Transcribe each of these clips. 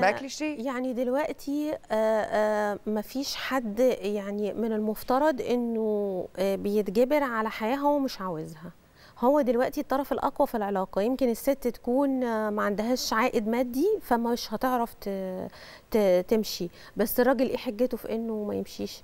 باكلي آه، شيء يعني دلوقتي آه، آه، ما فيش حد يعني من المفترض انه بيتجبر على حياه هو مش عاوزها هو دلوقتي الطرف الاقوى في العلاقه يمكن الست تكون ما عندهاش عائد مادي فمش هتعرف تمشي بس الراجل ايه حجته في انه ما يمشيش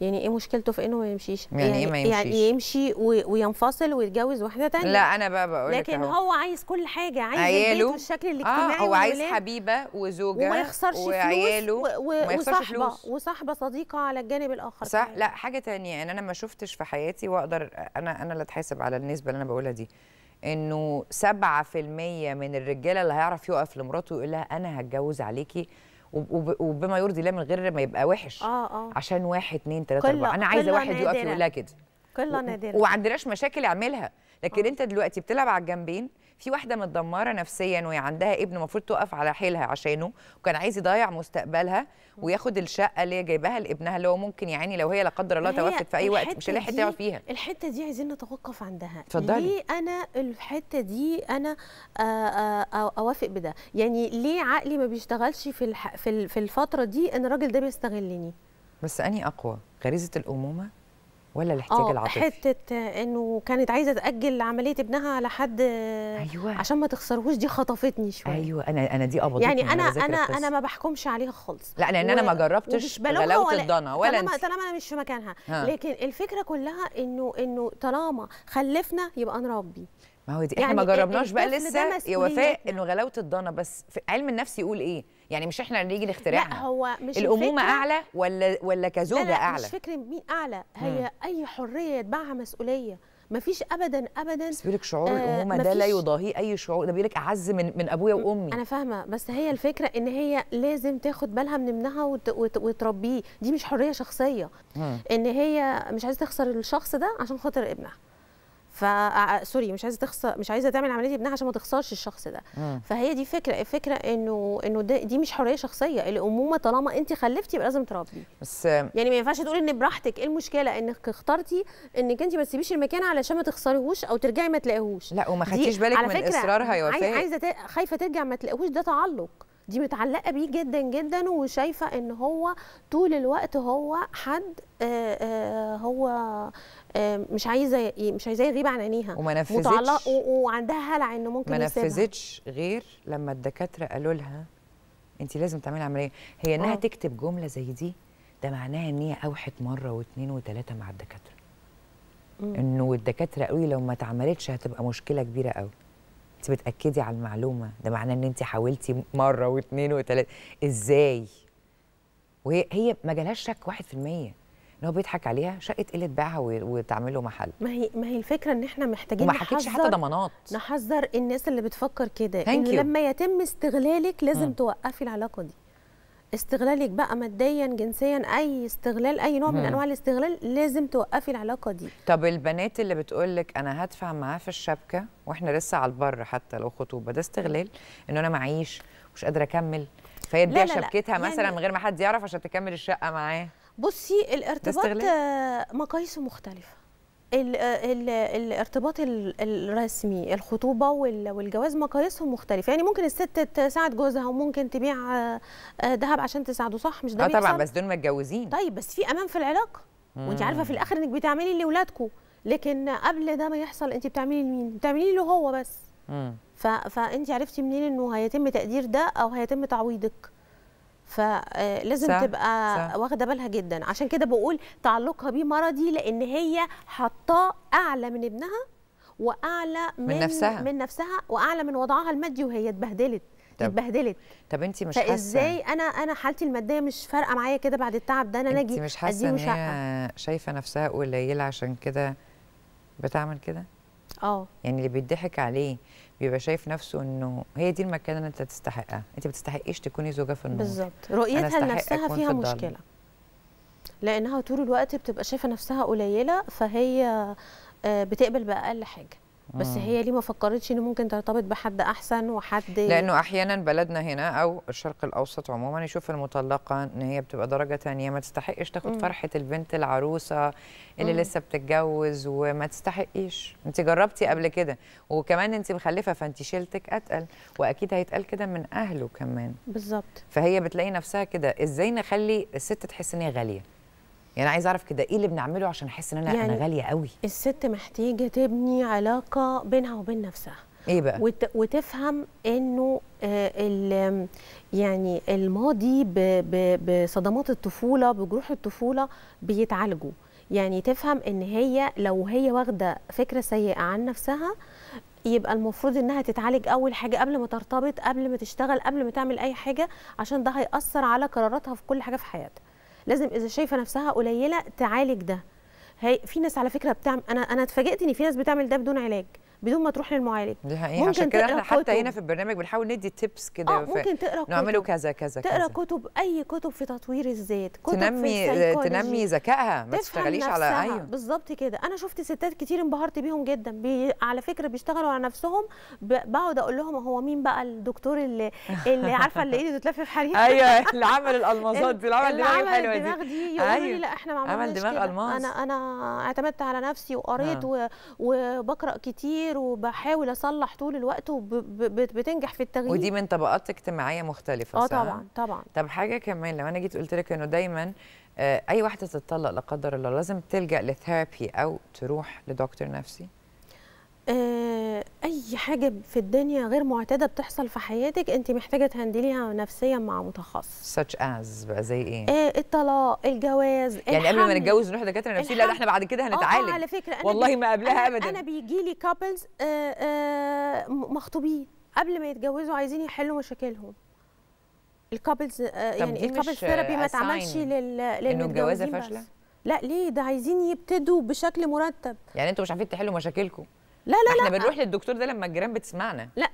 يعني ايه مشكلته في انه ما يمشيش يعني, إيه يعني ايه ما يعني يمشيش يعني يمشي وينفصل ويتجوز واحده تانية لا انا بقى بقول لكن هو. هو عايز كل حاجه عايز عياله. البيت والشكل آه، الاجتماعي اه هو عايز حبيبه وزوجه وما يخسرش وعياله وما يخسرش وصاحبه فلوس. وصاحبه صديقه على الجانب الاخر صح يعني. لا حاجه تانية ان يعني انا ما شفتش في حياتي واقدر انا انا اللي اتحاسب على النسبه اللي انا بقولها دي انه 7% من الرجاله اللي هيعرف يقف لمراته ويقول لها انا هتجوز عليكي وبما يرضي الله من غير ما يبقى وحش اه اه عشان واحد اثنين ثلاثة اربعه انا عايزه واحد يقف يقول لها كده كلها نادره وما عندناش مشاكل اعملها لكن أوه. انت دلوقتي بتلعب على الجنبين في واحده متدمره نفسيا وهي عندها ابن المفروض تقف على حيلها عشانه وكان عايز يضيع مستقبلها وياخد الشقه اللي هي جايباها لابنها اللي هو ممكن يعني لو هي لا قدر الله توفت في اي وقت مش هيلاقي حته يقعد فيها الحته دي عايزين نتوقف عندها اتفضلي ليه انا الحته دي انا آه، آه، اوافق بده يعني ليه عقلي ما بيشتغلش في في الفتره دي ان الراجل ده بيستغلني بس اني اقوى غريزه الامومه ولا الاحتياج آه، العاطفي حته انه كانت عايزه تاجل عمليه ابنها لحد أيوة. عشان ما تخسرهوش دي خطفتني شويه ايوه انا انا دي قبضتني يعني انا انا انا ما بحكمش عليها خالص لا لان و... انا ما جربتش بلوت الضنا ولا طالما طالما انا مش في مكانها ها. لكن الفكره كلها انه انه طالما خلفنا يبقى نربي ما هو دي احنا يعني ما جربناش بقى لسه يا وفاء انه غلاوه الضنا بس علم النفس يقول ايه يعني مش احنا اللي نيجي نخترعها لا هو مش الامومه اعلى ولا ولا كزوجه لا لا اعلى مش فكره مين اعلى هي مم. اي حريه يتبعها مسؤوليه ما فيش ابدا ابدا بس بيقولك شعور آه الامومه ده لا يضاهيه اي شعور ده بيقولك اعز من من ابويا وامي انا فاهمه بس هي الفكره ان هي لازم تاخد بالها من ابنها وتربيه دي مش حريه شخصيه مم. ان هي مش عايزه تخسر الشخص ده عشان خاطر ابنها ف سوري مش عايزه تخسر مش عايزه تعمل عمليه ابنها عشان ما تخسرش الشخص ده مم. فهي دي فكره الفكره انه انه دي مش حريه شخصيه الامومه طالما انت خلفتي يبقى لازم تربي بس يعني ما ينفعش تقولي ان براحتك ايه المشكله انك اخترتي انك انت ما تسيبيش المكان علشان ما تخسريهوش او ترجعي ما تلاقيهوش لا وما خدتيش بالك من اصرارها يا وفاء عايزه خايفه ترجع ما تلاقيهوش ده تعلق دي متعلقه بيه جدا جدا وشايفه ان هو طول الوقت هو حد آه، آه، هو آه، مش عايزه مش عايزاه يغيب عن عينيها وما نفذتش وعندها هلع انه ممكن ما نفذتش غير لما الدكاتره قالوا لها انت لازم تعملي عمليه هي انها أوه. تكتب جمله زي دي ده معناها ان هي اوحت مره واثنين وثلاثه مع الدكاتره انه الدكاتره قوي لو ما اتعملتش هتبقى مشكله كبيره قوي انت بتاكدي على المعلومه ده معناه ان انت حاولتي مره واثنين وثلاثه ازاي وهي هي ما جالهاش شك 1% ان هو بيضحك عليها شقه قله بيعها وتعمل له محل ما هي ما هي الفكره ان احنا محتاجين ما حكيتش حتى ضمانات نحذر الناس اللي بتفكر كده ان لما يتم استغلالك لازم م. توقفي العلاقه دي استغلالك بقى ماديا جنسيا اي استغلال اي نوع من انواع الاستغلال لازم توقفي العلاقه دي طب البنات اللي بتقول لك انا هدفع معاه في الشبكه واحنا لسه على البر حتى لو خطوبه ده استغلال ان انا معيش مش قادره اكمل فهي تبيع شبكتها يعني مثلا من غير ما حد يعرف عشان تكمل الشقه معاه بصي الارتباط مقاييسه مختلفه ال الارتباط الرسمي الخطوبه والجواز مقاييسهم مختلفه يعني ممكن الست تساعد جوزها وممكن تبيع آه، ذهب عشان تساعده صح مش ده اه طبعا بس دول متجوزين طيب بس في امان في العلاقه وانت عارفه في الاخر انك بتعملي لاولادكم لكن قبل ده ما يحصل انت بتعملي لمين بتعملي له هو بس فانت عرفتي منين انه هيتم تقدير ده او هيتم تعويضك فلازم صح تبقى واخده بالها جدا عشان كده بقول تعلقها بيه مرضي لان هي حطاه اعلى من ابنها واعلى من, من نفسها من نفسها واعلى من وضعها المادي وهي اتبهدلت طب اتبهدلت طب انت مش حاسه فازاي انا انا حالتي الماديه مش فارقه معايا كده بعد التعب ده انا ناجي مش حاسه ان هي شايفه نفسها قليله عشان كده بتعمل كده اه يعني اللي بيضحك عليه بيبقى شايف نفسه انه هي دي المكانه اللي انت تستحقها انت ما بتستحقيش تكوني زوجه في النور بالظبط رؤيتها لنفسها فيها في مشكله لانها طول الوقت بتبقى شايفه نفسها قليله فهي آه، بتقبل باقل حاجه بس مم. آه. هي ليه ما فكرتش ان ممكن ترتبط بحد احسن وحد لانه احيانا بلدنا هنا او الشرق الاوسط عموما يشوف المطلقه ان هي بتبقى درجه ثانيه ما تستحقش تاخد مم. فرحه البنت العروسه اللي مم. لسه بتتجوز وما تستحقيش انت جربتي قبل كده وكمان انت مخلفه فانت شيلتك اتقل واكيد هيتقال كده من اهله كمان بالظبط فهي بتلاقي نفسها كده ازاي نخلي الست تحس ان هي غاليه يعني عايز اعرف كده ايه اللي بنعمله عشان احس ان انا يعني انا غاليه قوي الست محتاجه تبني علاقه بينها وبين نفسها ايه بقى وت... وتفهم انه آه ال... يعني الماضي ب... ب... بصدمات الطفوله بجروح الطفوله بيتعالجوا يعني تفهم ان هي لو هي واخده فكره سيئه عن نفسها يبقى المفروض انها تتعالج اول حاجه قبل ما ترتبط قبل ما تشتغل قبل ما تعمل اي حاجه عشان ده هياثر على قراراتها في كل حاجه في حياتها لازم اذا شايفه نفسها قليله تعالج ده هي في ناس على فكره بتعمل انا انا اتفاجئت ان في ناس بتعمل ده بدون علاج بدون ما تروح للمعالج دي حقيقة ممكن عشان كده احنا حتى هنا في البرنامج بنحاول ندي تيبس كده آه ممكن تقرا كتب نعمله كذا كذا تقرا كتب اي كتب في تطوير الذات كتب تنمي في آه، تنمي ذكائها ما تشتغليش على ايوه بالظبط كده انا شفت ستات كتير انبهرت بيهم جدا بي على فكره بيشتغلوا على نفسهم بقعد اقول لهم هو مين بقى الدكتور اللي اللي عارفه اللي ايده في حريق ايوه اللي عمل الالماظات دي اللي عمل دماغ حلوه دي الدماغ دي يقول أيوة. لي لا احنا ما عملناش عمل دماغ الماظ انا انا اعتمدت على نفسي وقريت آه. وبقرا كتير كتير وبحاول اصلح طول الوقت وبتنجح في التغيير ودي من طبقات اجتماعيه مختلفه اه طبعا طبعا طب حاجه كمان لو انا جيت قلت لك انه دايما آه، اي واحده تتطلق لا قدر الله لازم تلجا لثيرابي او تروح لدكتور نفسي آه، اي حاجه في الدنيا غير معتاده بتحصل في حياتك انت محتاجه تهندليها نفسيا مع متخصص such as بقى زي ايه؟ آه، الطلاق الجواز يعني قبل ما نتجوز نروح دكاتره نفسيه لا ده احنا بعد كده آه، هنتعالج على فكره أنا والله ما قبلها ابدا انا بيجي لي كابلز مخطوبين قبل ما يتجوزوا عايزين يحلوا مشاكلهم الكابلز يعني الكابلز ثيرابي ما تعملش لل انه الجوازه فاشله لا ليه ده عايزين يبتدوا بشكل مرتب يعني انتوا مش عارفين تحلوا مشاكلكم لا لا لا احنا بنروح للدكتور ده لما الجيران بتسمعنا لا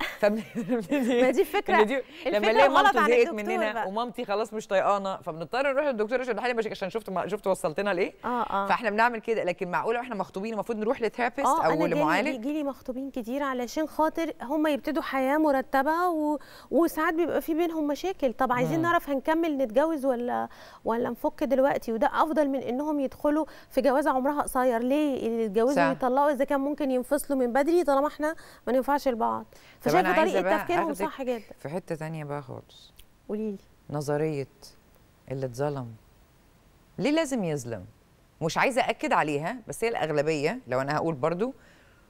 ما دي فكره دي لما نلاقي مامته زهقت مننا ومامتي خلاص مش طايقانا فبنضطر نروح للدكتور عشان الحاله مش عشان شفت ما شفت وصلتنا لايه آه آه. فاحنا بنعمل كده لكن معقوله واحنا مخطوبين المفروض نروح لثيرابيست آه او لمعالج اه بيجي لي مخطوبين كتير علشان خاطر هم يبتدوا حياه مرتبه و... وساعات بيبقى في بينهم مشاكل طب عايزين مم. نعرف هنكمل نتجوز ولا ولا نفك دلوقتي وده افضل من انهم يدخلوا في جوازه عمرها قصير ليه يتجوزوا ويطلقوا اذا كان ممكن ينفصلوا من بدري طالما احنا ما ننفعش لبعض فشايفه طريقه تفكيرهم صح جدا في حته ثانيه بقى خالص قولي لي نظريه اللي اتظلم ليه لازم يظلم مش عايزه اكد عليها بس هي الاغلبيه لو انا هقول برضو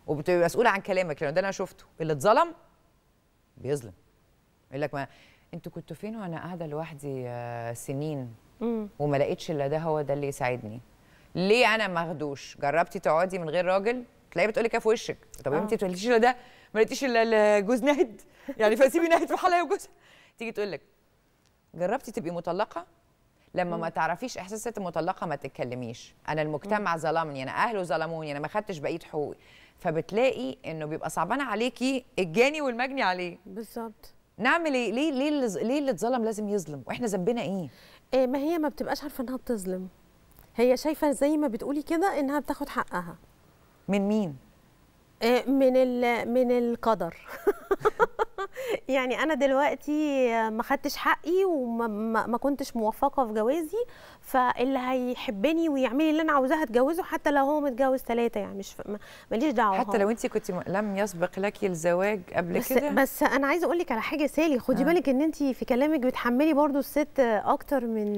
وبتبقى مسؤوله عن كلامك لان ده انا شفته اللي اتظلم بيظلم يقول لك ما انتوا كنتوا فين وانا قاعده لوحدي آه، سنين وما لقيتش الا ده هو ده اللي يساعدني ليه انا ما اخدوش جربتي تقعدي من غير راجل تلاقيها بتقول لك كده في وشك طب اه. انت ما لقيتيش الا ده ما لقيتيش الا جوز ناهد يعني فسيبي ناهد في حالها وجوزها تيجي تقول لك جربتي تبقي مطلقه لما ما تعرفيش احساسات المطلقه ما تتكلميش انا المجتمع ظلمني انا اهله ظلموني انا ما خدتش بقيه حقوقي فبتلاقي انه بيبقى صعبان عليكي الجاني والمجني عليه بالظبط نعمل ايه ليه ليه اللي ليه اللي اتظلم لازم يظلم واحنا ذنبنا ايه إيه ما هي ما بتبقاش عارفه انها بتظلم هي شايفه زي ما بتقولي كده انها بتاخد حقها من مين؟ إيه، من من القدر يعني انا دلوقتي ما خدتش حقي وما كنتش موفقه في جوازي فاللي هيحبني ويعمل اللي انا عاوزاه هتجوزه حتى لو هو متجوز ثلاثه يعني مش ماليش دعوه حتى لو انت كنت لم يسبق لك الزواج قبل بس كده بس انا عايزه اقول لك على حاجه سالي خدي آه. بالك ان انت في كلامك بتحملي برضو الست اكتر من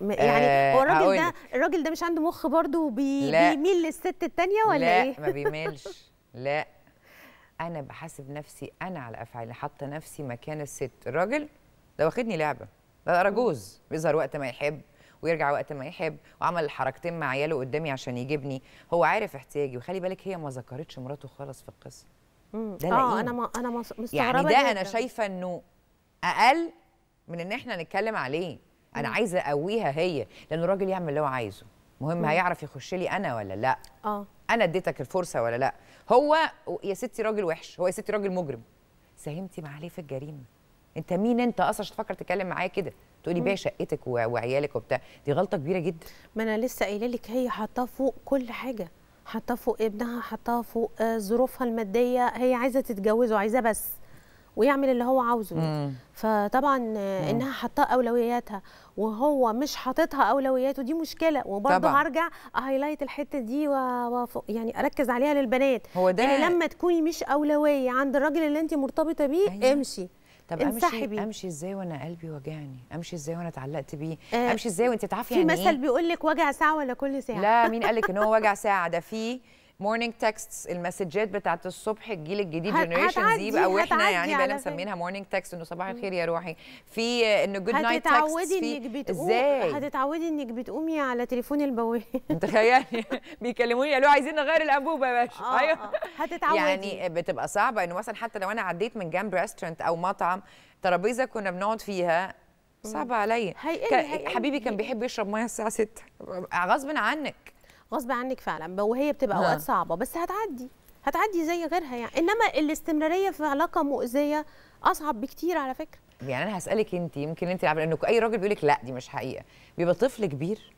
يعني آه هو الراجل ده الراجل ده مش عنده مخ برضو بيميل للست الثانيه ولا لا ايه؟ لا ما بيميلش لا انا بحاسب نفسي انا على افعالي حاطه نفسي مكان الست الراجل ده واخدني لعبه ده رجوز بيظهر وقت ما يحب ويرجع وقت ما يحب وعمل الحركتين مع عياله قدامي عشان يجيبني هو عارف احتياجي وخلي بالك هي ما ذكرتش مراته خالص في القصه ده اه انا ما انا مستغربه يعني ده جدا. انا شايفه انه اقل من ان احنا نتكلم عليه انا عايزه اقويها هي لان الراجل يعمل اللي هو عايزه مهم هيعرف يخش لي انا ولا لا اه انا اديتك الفرصه ولا لا هو يا ستي راجل وحش هو يا ستي راجل مجرم ساهمتي معاه في الجريمه انت مين انت اصلا عشان تفكر تتكلم معايا كده تقولي بيع شقتك وعيالك وبتاع دي غلطه كبيره جدا ما انا لسه قايله لك هي حاطاه فوق كل حاجه حاطاه فوق ابنها حاطاه فوق آه، ظروفها الماديه هي عايزه تتجوزه عايزاه بس ويعمل اللي هو عاوزه يعني. مم. فطبعا مم. انها حطاه اولوياتها وهو مش حاططها اولوياته دي مشكله وبرضه هرجع اهايلايت الحته دي و... و... يعني اركز عليها للبنات هو ده يعني لما تكوني مش اولويه عند الراجل اللي انت مرتبطه بيه أيوة. امشي طب امشي امشي ازاي وانا قلبي وجعني امشي ازاي وانا اتعلقت بيه آه امشي ازاي وانت تعرفي يعني في إيه؟ مثل بيقول لك وجع ساعه ولا كل ساعه لا مين قال لك ان هو وجع ساعه ده في مورنينج تكستس المسجات بتاعت الصبح الجيل الجديد جنريشن زي او احنا يعني بقى مسمينها مورنينج تكست انه صباح الخير يا روحي في انه جود نايت تكست هتتعودي انك بتقومي ازاي هتتعودي انك بتقومي على تليفون البواب تخيلي بيكلموني قالوا عايزين نغير الانبوبه يا باشا آه، ايوه آه، هتتعودي يعني بتبقى صعبه انه مثلا حتى لو انا عديت من جنب ريستورنت او مطعم ترابيزه كنا بنقعد فيها صعبه عليا حبيبي كان بيحب يشرب ميه الساعه 6 غصب عنك غصب عنك فعلا وهي بتبقى اوقات صعبه بس هتعدي هتعدي زي غيرها يعني انما الاستمراريه في علاقه مؤذيه اصعب بكتير على فكره يعني انا هسالك انت يمكن انت عبر انك اي راجل بيقول لك لا دي مش حقيقه بيبقى طفل كبير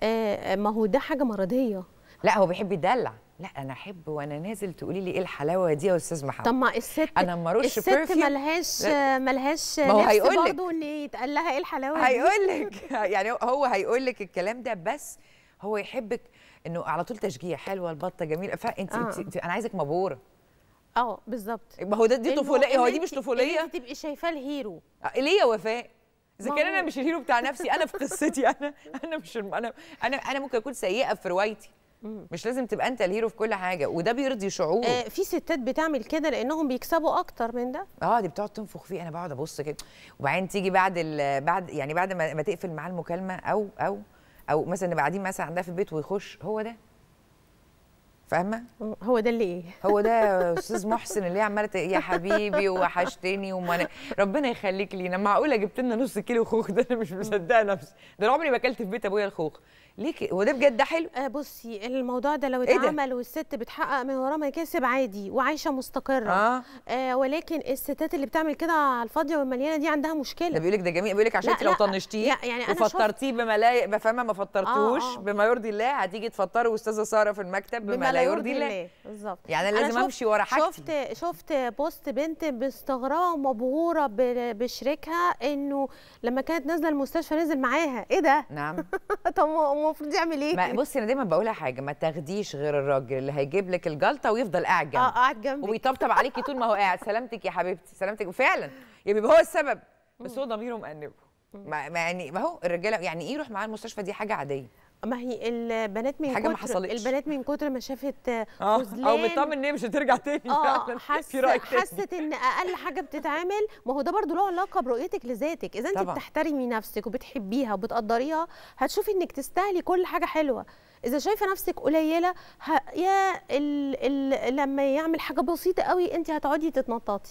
آه،, آه ما هو ده حاجه مرضيه لا هو بيحب يدلع لا انا احب وانا نازل تقولي لي ايه الحلاوه دي يا استاذ محمد طب ما الست انا لما ارش الست ملهاش ملهاش ما هو هيقول لك برضه ان يتقال لها ايه الحلاوه دي هيقول لك يعني هو هيقول لك الكلام ده بس هو يحبك انه على طول تشجيع حلوه البطه جميله فانت آه. انت انا عايزك مبوره اه بالظبط ما هو ده دي طفوليه هو دي مش طفوليه انت تبقي شايفاه الهيرو آه، ليه يا وفاء اذا كان انا مش الهيرو بتاع نفسي انا في قصتي انا انا مش الم... انا انا انا ممكن اكون سيئه في روايتي مش لازم تبقى انت الهيرو في كل حاجه وده بيرضي شعور آه في ستات بتعمل كده لانهم بيكسبوا اكتر من ده اه دي بتقعد تنفخ فيه انا بقعد ابص كده وبعدين تيجي بعد ال... بعد يعني بعد ما, ما تقفل معاه المكالمه او او او مثلا نبقى قاعدين مثلا عندها في البيت ويخش هو ده فاهمه هو ده اللي ايه هو ده استاذ محسن اللي عماله يا حبيبي وحشتني وما ربنا يخليك لينا معقوله جبت لنا نص كيلو خوخ ده انا مش مصدقه نفسي ده انا عمري ما اكلت في بيت ابويا الخوخ ليه هو ده بجد ده حلو آه بصي الموضوع ده لو إيه اتعمل إيه والست بتحقق من وراه مكاسب عادي وعايشه مستقره آه. آه ولكن الستات اللي بتعمل كده على الفاضيه والمليانه دي عندها مشكله ده بيقول لك ده جميل بيقول لك عشان لو طنشتيه يعني وفطرتيه بما لا فاهمه ما فطرتوش آه آه. بما يرضي الله هتيجي تفطري واستاذه ساره في المكتب بما, بما لا يرضي الله بالظبط يعني انا لازم امشي ورا حاجتي شفت شفت بوست بنت مستغربه ومبهوره بشريكها انه لما كانت نازله المستشفى نزل معاها ايه ده نعم طب المفروض يعمل ايه بصي انا دايما بقولها حاجه ما تاخديش غير الراجل اللي هيجيب لك الجلطه ويفضل قاعد جنبك اه قاعد جنبك وبيطبطب عليكي طول ما هو قاعد سلامتك يا حبيبتي سلامتك وفعلا بيبقى يعني هو السبب بس هو ضميره مأنبه ما يعني ما هو الرجاله يعني ايه يروح معاه المستشفى دي حاجه عاديه ما هي البنات من حاجه ما حصلتش البنات من كتر ما شافت اه او آه، مطمن ان هي مش هترجع تاني اه حس حست ان اقل حاجه بتتعمل ما هو ده برضو له علاقه برؤيتك لذاتك اذا انت بتحترمي نفسك وبتحبيها وبتقدريها هتشوفي انك تستاهلي كل حاجه حلوه اذا شايفه نفسك قليله ه... يا ال... ال... لما يعمل حاجه بسيطه قوي انت هتقعدي تتنططي